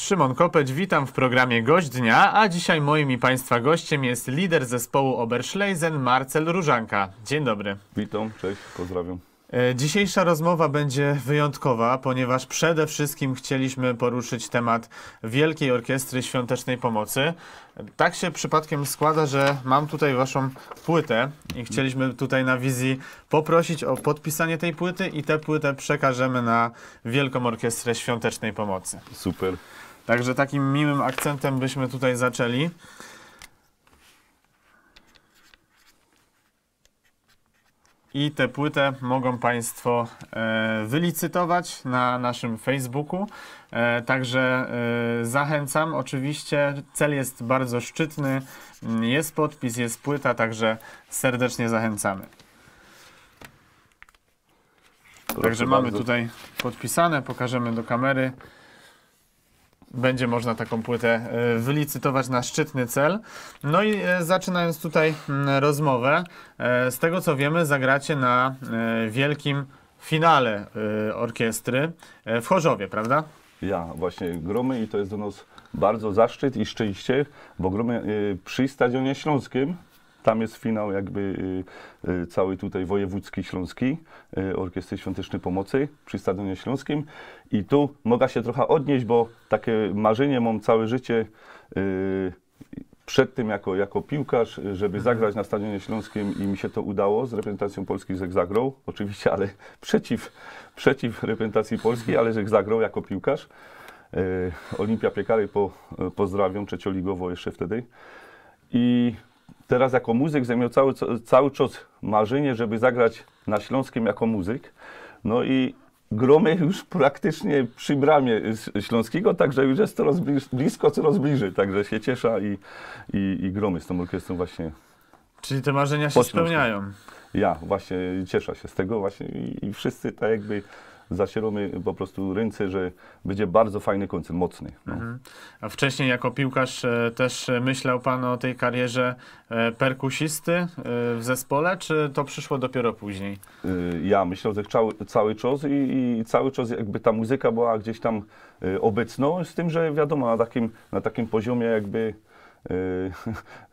Szymon Kopeć, witam w programie Gość Dnia, a dzisiaj moim i Państwa gościem jest lider zespołu Oberschlesen Marcel Różanka. Dzień dobry. Witam, cześć, pozdrawiam. E, dzisiejsza rozmowa będzie wyjątkowa, ponieważ przede wszystkim chcieliśmy poruszyć temat Wielkiej Orkiestry Świątecznej Pomocy. Tak się przypadkiem składa, że mam tutaj Waszą płytę i chcieliśmy tutaj na wizji poprosić o podpisanie tej płyty i tę płytę przekażemy na Wielką Orkiestrę Świątecznej Pomocy. Super. Także takim miłym akcentem byśmy tutaj zaczęli. I tę płytę mogą Państwo e, wylicytować na naszym Facebooku. E, także e, zachęcam. Oczywiście cel jest bardzo szczytny. Jest podpis, jest płyta, także serdecznie zachęcamy. Proszę także mamy tutaj podpisane. Pokażemy do kamery będzie można taką płytę e, wylicytować na szczytny cel. No i e, zaczynając tutaj mm, rozmowę, e, z tego co wiemy, zagracie na wielkim finale orkiestry w Chorzowie, prawda? Ja, właśnie Gromy i to jest dla nas bardzo zaszczyt i szczęście, bo Gromy przy Stadionie Śląskim tam jest finał jakby y, y, cały tutaj wojewódzki śląski y, Orkiestry Świątecznej Pomocy przy Stadionie Śląskim. I tu mogę się trochę odnieść, bo takie marzenie mam całe życie przed tym jako, jako piłkarz, żeby mhm. zagrać na Stadionie Śląskim i mi się to udało z reprezentacją Polski z Egzagrą, oczywiście, ale przeciw, przeciw reprezentacji Polski, ale z Egzagrą jako piłkarz. Olimpia Piekary po, pozdrawiam, trzecioligowo jeszcze wtedy. I teraz jako muzyk ze mną cały, cały czas marzenie, żeby zagrać na Śląskim jako muzyk. No i gromy już praktycznie przy bramie Śląskiego, także już jest coraz blisko, coraz bliżej, także się ciesza i, i, i gromy z tą orkiestrą właśnie. Czyli te marzenia się spełniają. Ja właśnie cieszę się z tego właśnie i, i wszyscy tak jakby zacieramy po prostu ręce, że będzie bardzo fajny koncert, mocny. No. Mhm. A wcześniej jako piłkarz e, też myślał Pan o tej karierze e, perkusisty e, w zespole, czy to przyszło dopiero później? Ja myślałem, że cały, cały czas i, i, cały czas jakby ta muzyka była gdzieś tam obecna, z tym, że wiadomo, na takim, na takim poziomie jakby Y,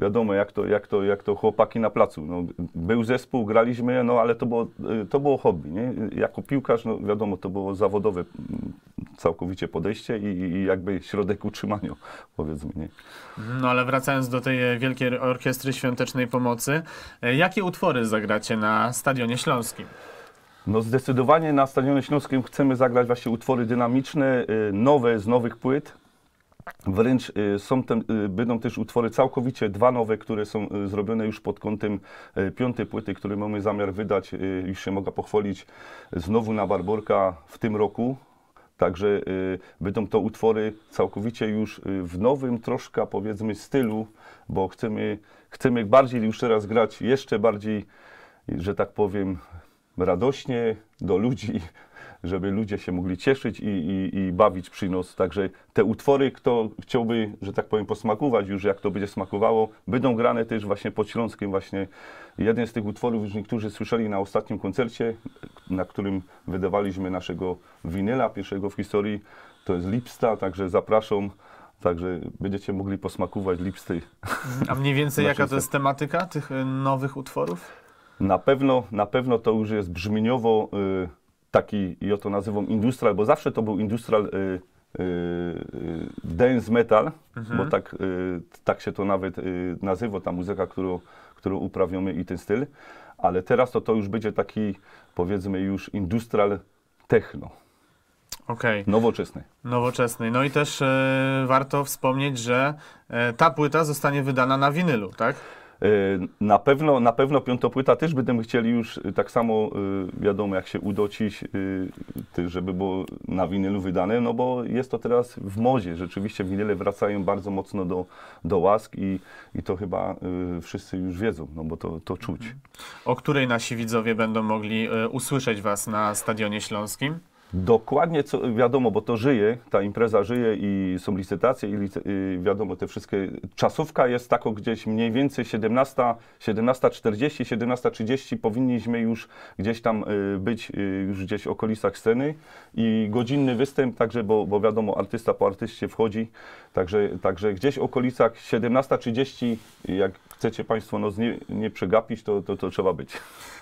wiadomo, jak to, jak, to, jak to chłopaki na placu. No, był zespół, graliśmy, no ale to było, y, to było hobby. Nie? Jako piłkarz, no, wiadomo, to było zawodowe mm, całkowicie podejście i, i jakby środek utrzymania, powiedzmy. Nie? No ale wracając do tej Wielkiej Orkiestry Świątecznej Pomocy, y, jakie utwory zagracie na Stadionie Śląskim? No zdecydowanie na Stadionie Śląskim chcemy zagrać właśnie utwory dynamiczne, nowe z nowych płyt, Wręcz y, są te, y, będą też utwory całkowicie dwa nowe, które są y, zrobione już pod kątem piątej płyty, który mamy zamiar wydać, już się mogę pochwalić, znowu na Barborka w tym roku. Także będą to utwory całkowicie już w nowym troszkę powiedzmy stylu, bo chcemy, chcemy bardziej już teraz grać jeszcze bardziej, że tak powiem, radośnie do ludzi, żeby ludzie się mogli cieszyć i, i, i bawić przy nos. Także te utwory, kto chciałby, że tak powiem, posmakować już, jak to będzie smakowało, będą grane też właśnie pod Śląskiem właśnie. Jeden z tych utworów już niektórzy słyszeli na ostatnim koncercie, na którym wydawaliśmy naszego winyla pierwszego w historii. To jest Lipsta, także zapraszam. Także będziecie mogli posmakować lipsty. A mniej więcej jaka to jest tematyka tych y, nowych utworów? Na pewno, na pewno to już jest brzmieniowo y, taki, ja to nazywam industrial, bo zawsze to był industrial y, y, y, dance metal, mhm. bo tak, tak się to nawet nazywa, ta muzyka, którą, którą uprawiamy i ten styl, ale teraz to to już będzie taki, powiedzmy już industrial techno. Okay. Nowoczesny. Nowoczesny. No i też y, warto wspomnieć, że y, ta płyta zostanie wydana na winylu, tak? Y, na pewno, na pewno piątą płyta też będziemy chcieli już y, tak samo, y, wiadomo, jak się udocić, żeby było na winylu wydane, no bo jest to teraz w mozie. Rzeczywiście winyle wracają bardzo mocno do, do łask i, i to chyba wszyscy już wiedzą, no bo to, to czuć. O której nasi widzowie będą mogli usłyszeć Was na Stadionie Śląskim? Dokładnie co, wiadomo, bo to żyje, ta impreza żyje i są licytacje i, i wiadomo te wszystkie. Czasówka jest taką gdzieś mniej więcej 17, 17.40, 17.30 powinniśmy już gdzieś tam y, być, y, już gdzieś w okolicach sceny i godzinny występ, także, bo, bo wiadomo, artysta po artyście wchodzi, także, także gdzieś w okolicach 17.30, jak chcecie Państwo no, nie, nie przegapić, to, to, to trzeba być.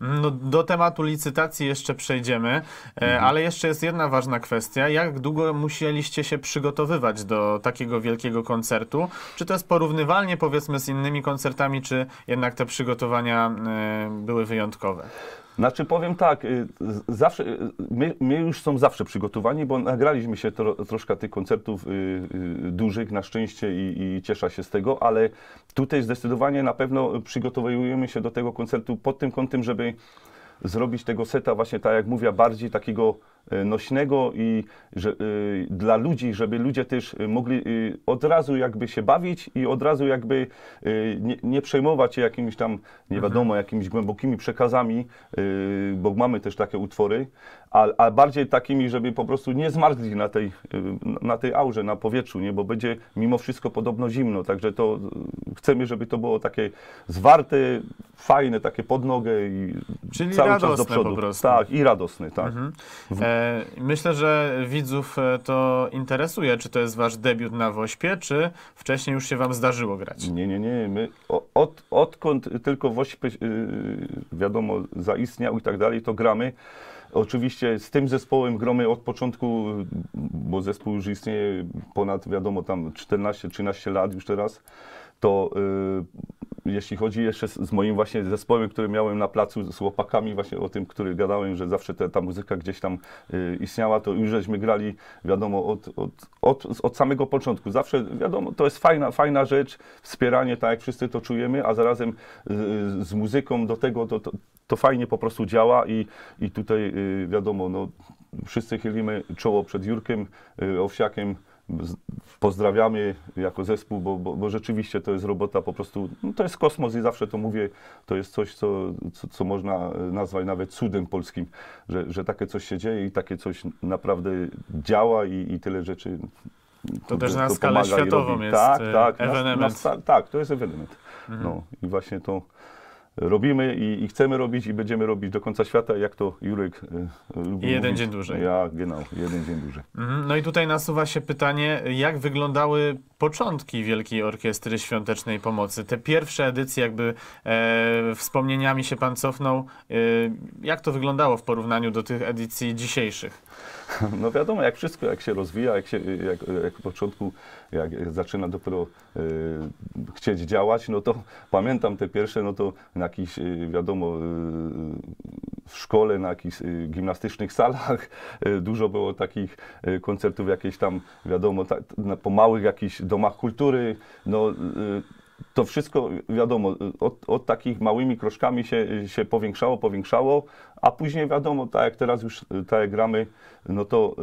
No, do tematu licytacji jeszcze przejdziemy, e, mhm. ale jeszcze jest jedna ważna kwestia. Jak długo musieliście się przygotowywać do takiego wielkiego koncertu? Czy to jest porównywalnie powiedzmy z innymi koncertami, czy jednak te przygotowania y, były wyjątkowe? Znaczy powiem tak, y, zawsze, y, my, my, już są zawsze przygotowani, bo nagraliśmy się tro, troszkę tych koncertów y, y, dużych na szczęście i, i cieszę się z tego, ale tutaj zdecydowanie na pewno przygotowujemy się do tego koncertu pod tym kątem, żeby zrobić tego seta właśnie tak jak mówię, bardziej takiego Y, nośnego i że, y, dla ludzi, żeby ludzie też y, mogli od razu jakby się bawić i od razu jakby nie, nie przejmować się jakimiś tam, nie wiadomo, mhm. jakimiś głębokimi przekazami, bo mamy też takie utwory, a, a bardziej takimi, żeby po prostu nie zmarzli na tej, y, na tej aurze, na powietrzu, nie? bo będzie mimo wszystko podobno zimno, także to y, chcemy, żeby to było takie zwarte, fajne, takie pod nogę i Czyli cały czas do przodu. Po prostu. Tak, i radosny, tak. Mhm. E, myślę, że widzów e, to interesuje, czy to jest wasz debiut na Wośpie, czy wcześniej już się wam zdarzyło grać? Nie, nie, nie. My od, odkąd tylko Wośp, y, wiadomo, zaistniał i tak dalej, to gramy. Oczywiście z tym zespołem gromy od początku, bo zespół już istnieje ponad, wiadomo, tam 14-13 lat już teraz, to y, jeśli chodzi jeszcze z, z, moim właśnie zespołem, który miałem na placu z chłopakami, właśnie o tym, który gadałem, że zawsze te, ta muzyka gdzieś tam y, istniała, to już żeśmy grali, wiadomo, od, od, od, od samego początku. Zawsze, wiadomo, to jest fajna, fajna rzecz, wspieranie, tak jak wszyscy to czujemy, a zarazem y, z muzyką do tego, to, to, to fajnie po prostu działa i, i tutaj y, wiadomo, no, wszyscy chylimy czoło przed Jurkiem y, Owsiakiem, pozdrawiamy jako zespół, bo, bo, bo, rzeczywiście to jest robota po prostu, no to jest kosmos i zawsze to mówię, to jest coś, co, co, co, można y, nazwać nawet cudem polskim, że, że takie coś się dzieje i takie coś naprawdę działa i, i tyle rzeczy. To też na to skalę światową jest tak, y, tak, ewenement. Na, na, tak, to jest ewenement. Mhm. No i właśnie to robimy i, i, chcemy robić i będziemy robić do końca świata, jak to Jurek y, lubi Jeden mówić. dzień dłużej. Ja, genau, jeden dzień dłużej. Mm -hmm. No i tutaj nasuwa się pytanie, jak wyglądały początki Wielkiej Orkiestry Świątecznej Pomocy. Te pierwsze edycje, jakby e, wspomnieniami się pan cofnął. E, jak to wyglądało w porównaniu do tych edycji dzisiejszych? No wiadomo, jak wszystko, jak się rozwija, jak, się, jak, jak w początku, jak zaczyna dopiero e, chcieć działać, no to pamiętam te pierwsze, no to na jakiś, e, wiadomo, e, w szkole, na jakichś e, gimnastycznych salach dużo było takich koncertów, jakieś tam, wiadomo, ta, na, po małych jakichś domach kultury. No, y, to wszystko, wiadomo, y, od, od, takich małymi kroczkami się, się powiększało, powiększało, a później wiadomo, tak jak teraz już y, tak gramy, no to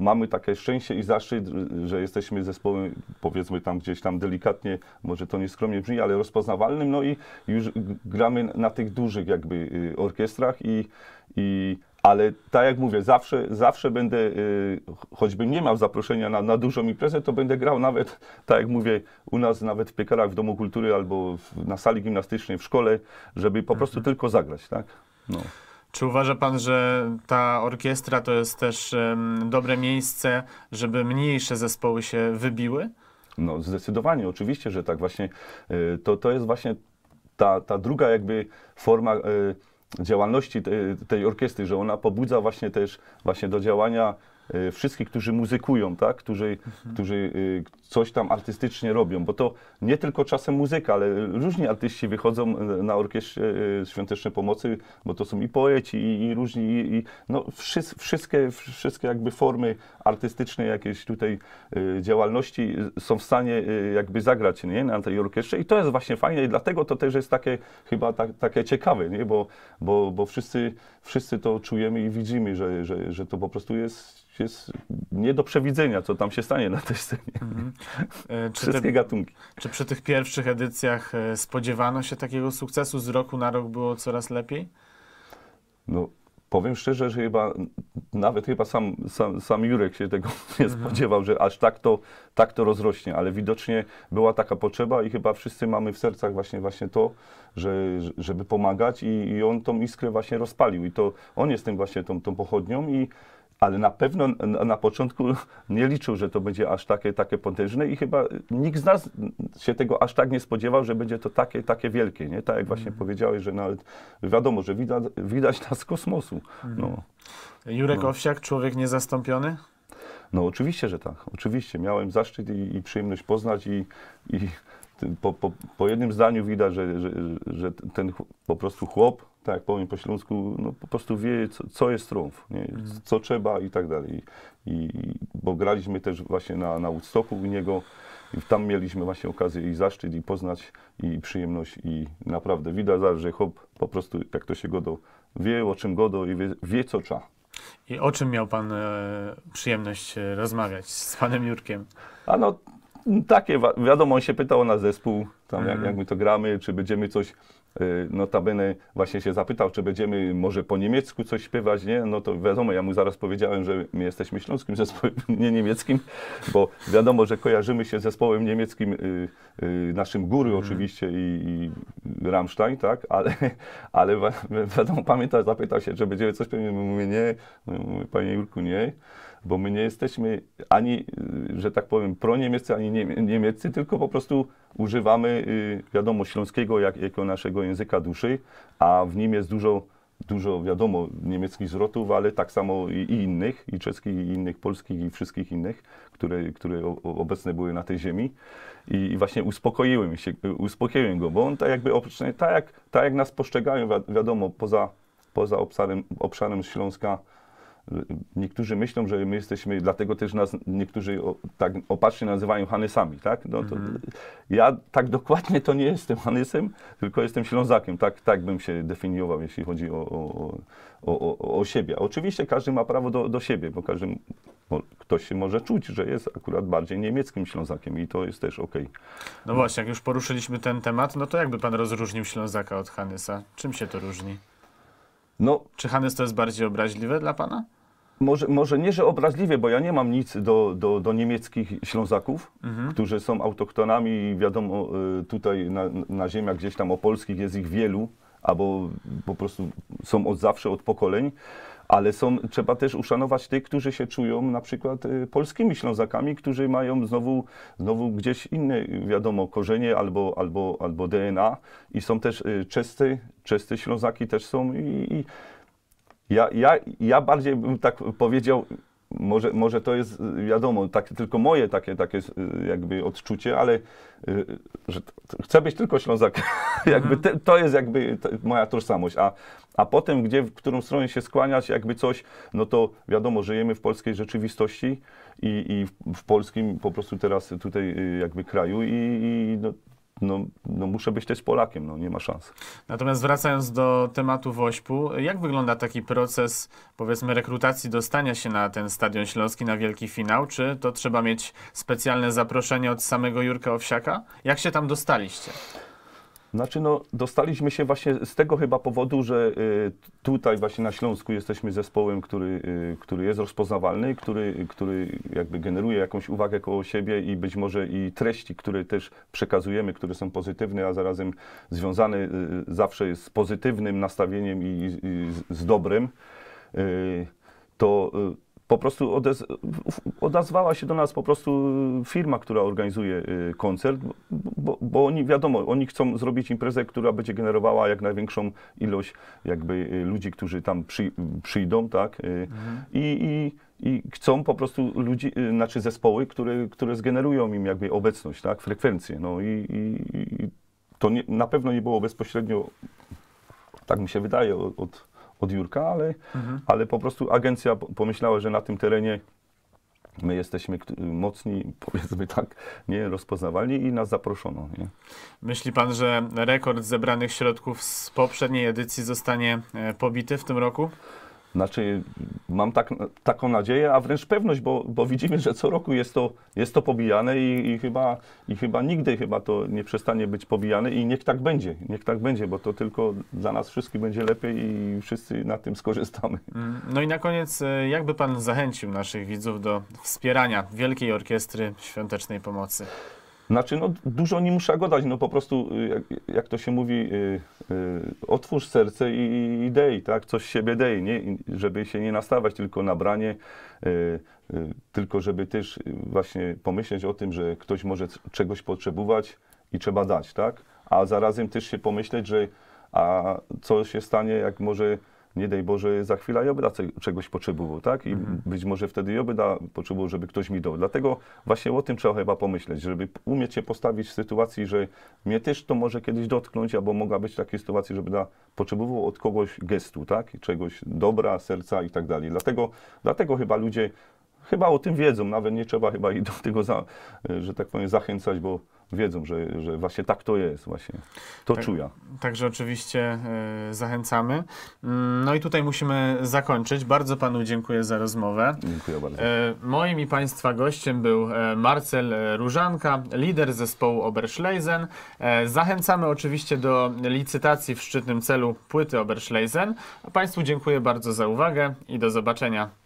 y, mamy takie szczęście i zaszczyt, że jesteśmy zespołem, powiedzmy tam gdzieś tam delikatnie, może to nieskromnie brzmi, ale rozpoznawalnym, no i już gramy na tych dużych jakby orkiestrach i, i ale tak jak mówię, zawsze, zawsze będę, y, choćbym nie miał zaproszenia na, na dużą imprezę, to będę grał nawet, tak jak mówię, u nas nawet w piekarach, w Domu Kultury albo w, na sali gimnastycznej, w szkole, żeby po prostu mhm. tylko zagrać, tak? No. Czy uważa pan, że ta orkiestra to jest też um, dobre miejsce, żeby mniejsze zespoły się wybiły? No zdecydowanie, oczywiście, że tak właśnie. Y, to, to jest właśnie ta, ta druga jakby forma... Y, działalności tej, tej orkiestry, że ona pobudza właśnie też właśnie do działania Y, wszystkich, którzy muzykują, tak? którzy, mhm. którzy y, coś tam artystycznie robią, bo to nie tylko czasem muzyka, ale różni artyści wychodzą y, na orkiestrze Świątecznej Pomocy, bo to są i poeci, i, i różni, i, i no, wszystkie, wszystkie jakby formy artystyczne jakiejś tutaj działalności są w stanie jakby zagrać nie? na tej orkiestrze i to jest właśnie fajne i dlatego to też jest takie chyba tak, takie ciekawe, nie? bo, bo, bo wszyscy, wszyscy to czujemy i widzimy, że, że, że to po prostu jest jest nie do przewidzenia, co tam się stanie na tej scenie. Mhm. E, Wszystkie te, gatunki. Czy przy tych pierwszych edycjach e, spodziewano się takiego sukcesu? Z roku na rok było coraz lepiej? No, powiem szczerze, że chyba nawet chyba sam, sam, sam Jurek się tego nie mhm. spodziewał, że aż tak to, tak to rozrośnie, ale widocznie była taka potrzeba i chyba wszyscy mamy w sercach właśnie, właśnie to, że, żeby pomagać i, i on tą iskrę właśnie rozpalił i to on jest tym właśnie tą, tą pochodnią i ale na pewno na początku nie liczył, że to będzie aż takie, takie potężne i chyba nikt z nas się tego aż tak nie spodziewał, że będzie to takie, takie wielkie, nie? Tak jak właśnie mm. powiedziałeś, że nawet wiadomo, że widać, widać nas z kosmosu. Mm. No. Jurek no. Owsiak, człowiek niezastąpiony? No oczywiście, że tak. Oczywiście. Miałem zaszczyt i, i przyjemność poznać i, i po, po, po, jednym zdaniu widać, że, że, że ten po prostu chłop tak powiem po śląsku, no, po prostu wie, co, co jest trumf, nie? Mhm. co trzeba i tak dalej. I, bo graliśmy też właśnie na, na Woodstocku u niego i tam mieliśmy właśnie okazję i zaszczyt, i poznać, i przyjemność, i naprawdę widać, że hop, po prostu jak to się godo wie, o czym godo i wie, wie co cza. I o czym miał pan e, przyjemność e, rozmawiać z panem Jurkiem? A no, takie, wiadomo, on się pytał na zespół, tam mm. jak, mhm. jak my to gramy, czy będziemy coś Y, notabene właśnie się zapytał, czy będziemy może po niemiecku coś śpiewać, nie? No to wiadomo, ja mu zaraz powiedziałem, że my jesteśmy śląskim zespołem, nie niemieckim, bo wiadomo, że kojarzymy się z zespołem niemieckim, y, y, naszym Góry mhm. oczywiście i, i Rammstein, tak? Ale, ale wiadomo, pamiętasz, zapytał się, czy będziemy coś, my mówię nie, panie Jurku, nie bo my nie jesteśmy ani, że tak powiem, proniemieccy, ani nie, niemieccy, tylko po prostu używamy, y, wiadomo, śląskiego jak, jako naszego języka duszy, a w nim jest dużo, dużo, wiadomo, niemieckich zwrotów, ale tak samo i, i innych, i czeskich, i innych, polskich, i wszystkich innych, które, które obecne były na tej ziemi. I, i właśnie uspokoiłem, się, y, uspokoiłem go, bo on tak jakby, tak jak, tak jak nas postrzegają, wiadomo, poza, poza obszarem, obszarem Śląska, niektórzy myślą, że my jesteśmy, dlatego też nas niektórzy o, tak opatrznie nazywają hanesami, tak? No to mhm. Ja tak dokładnie to nie jestem hanesem, tylko jestem Ślązakiem, tak, tak bym się definiował, jeśli chodzi o, o, o, o siebie. Oczywiście każdy ma prawo do, do siebie, bo każdy, bo ktoś się może czuć, że jest akurat bardziej niemieckim Ślązakiem i to jest też ok. No właśnie, jak już poruszyliśmy ten temat, no to jakby pan rozróżnił Ślązaka od hanesa, Czym się to różni? No, Czy Hannes to jest bardziej obraźliwe dla pana? Może, może nie, że obraźliwie, bo ja nie mam nic do, do, do niemieckich Ślązaków, mhm. którzy są autochtonami i wiadomo, y, tutaj na, na ziemiach gdzieś tam opolskich jest ich wielu albo po prostu są od zawsze, od pokoleń, ale są, trzeba też uszanować tych, którzy się czują na przykład y, polskimi Ślązakami, którzy mają znowu, znowu gdzieś inne, wiadomo, korzenie albo, albo, albo DNA i są też czescy, czescy Ślązaki też są i, i ja, ja, ja bardziej bym tak powiedział, może, może to jest, wiadomo, tak, tylko moje takie, takie e, jakby odczucie, ale e, że chcę być tylko Ślązakiem. jakby mhm. te, to jest jakby moja tożsamość. A, a potem, gdzie, w którą stronę się skłaniać, jakby coś, no to wiadomo, żyjemy w polskiej rzeczywistości i, i w polskim po prostu teraz tutaj e, jakby kraju i, i no, no, no muszę być też Polakiem, no nie ma szans. Natomiast wracając do tematu Wośpu, jak wygląda taki proces, powiedzmy, rekrutacji dostania się na ten Stadion Śląski, na wielki finał? Czy to trzeba mieć specjalne zaproszenie od samego Jurka Owsiaka? Jak się tam dostaliście? Znaczy, no, dostaliśmy się właśnie z tego chyba powodu, że y, tutaj właśnie na Śląsku jesteśmy zespołem, który, y, który jest rozpoznawalny, który, który jakby generuje jakąś uwagę koło siebie i być może i treści, które też przekazujemy, które są pozytywne, a zarazem związane y, zawsze jest z pozytywnym nastawieniem i, i z dobrem, to po prostu odez odezwała się do nas po prostu firma, która organizuje y, koncert, bo, bo, oni wiadomo, oni chcą zrobić imprezę, która będzie generowała jak największą ilość jakby y, ludzi, którzy tam przy, przyjdą, tak? Y, mhm. I, i, i chcą po prostu ludzi, znaczy zespoły, które, które zgenerują im jakby obecność, tak, frekwencję. No i, i to nie, na pewno nie było bezpośrednio, tak mi się wydaje, od, od Jurka, ale, mhm. ale po prostu agencja pomyślała, że na tym terenie my jesteśmy mocni, powiedzmy tak, nie rozpoznawalni i nas zaproszono. Nie? Myśli pan, że rekord zebranych środków z poprzedniej edycji zostanie e, pobity w tym roku? Znaczy, mam tak, taką nadzieję, a wręcz pewność, bo, bo, widzimy, że co roku jest to, jest to pobijane i, i, chyba, i chyba nigdy chyba to nie przestanie być pobijane i niech tak będzie, niech tak będzie, bo to tylko dla nas wszystkich będzie lepiej i wszyscy na tym skorzystamy. Mm, no i na koniec, e, jakby Pan zachęcił naszych widzów do wspierania Wielkiej Orkiestry Świątecznej Pomocy? Znaczy, no, dużo nie muszę gadać, no po prostu, y, jak, jak to się mówi, y, y, otwórz serce i, i, dej, tak, coś siebie dej, nie? żeby się nie nastawać tylko na branie, y, y tylko żeby też y, właśnie pomyśleć o tym, że ktoś może czegoś potrzebować i trzeba dać, tak, a zarazem też się pomyśleć, że a co się stanie, jak może nie daj Boże, za chwilę Jobyda czegoś potrzebował, tak? I mhm. być może wtedy Jobyda potrzebował, żeby ktoś mi dał. Dlatego właśnie o tym trzeba chyba pomyśleć, żeby umieć się postawić w sytuacji, że mnie też to może kiedyś dotknąć, albo mogła być taka sytuacja, żeby da, potrzebował od kogoś gestu, tak? Czegoś dobra, serca i tak dalej. Dlatego, dlatego chyba ludzie chyba o tym wiedzą, nawet nie trzeba chyba i do tego, za, że tak powiem, zachęcać, bo wiedzą, że, że właśnie tak to jest, właśnie to tak, czuję. Także oczywiście y, zachęcamy. Mm, no i tutaj musimy zakończyć. Bardzo panu dziękuję za rozmowę. Dziękuję bardzo. Y, moim i państwa gościem był y, Marcel Różanka, lider zespołu Oberschleisen. Y, zachęcamy oczywiście do licytacji w szczytnym celu płyty Oberschleisen. A państwu dziękuję bardzo za uwagę i do zobaczenia.